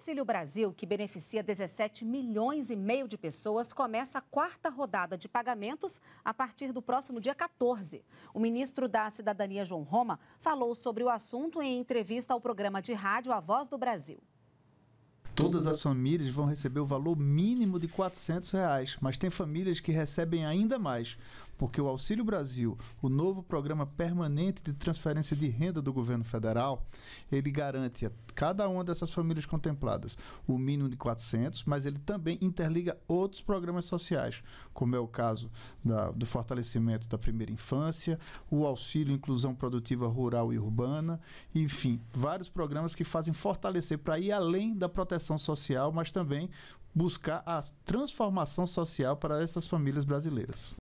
Auxílio Brasil, que beneficia 17 milhões e meio de pessoas, começa a quarta rodada de pagamentos a partir do próximo dia 14. O ministro da Cidadania, João Roma, falou sobre o assunto em entrevista ao programa de rádio A Voz do Brasil. Todas as famílias vão receber o valor mínimo de R$ reais, mas tem famílias que recebem ainda mais porque o Auxílio Brasil, o novo programa permanente de transferência de renda do governo federal, ele garante a cada uma dessas famílias contempladas o mínimo de 400, mas ele também interliga outros programas sociais, como é o caso da, do fortalecimento da primeira infância, o auxílio inclusão produtiva rural e urbana, enfim, vários programas que fazem fortalecer para ir além da proteção social, mas também buscar a transformação social para essas famílias brasileiras.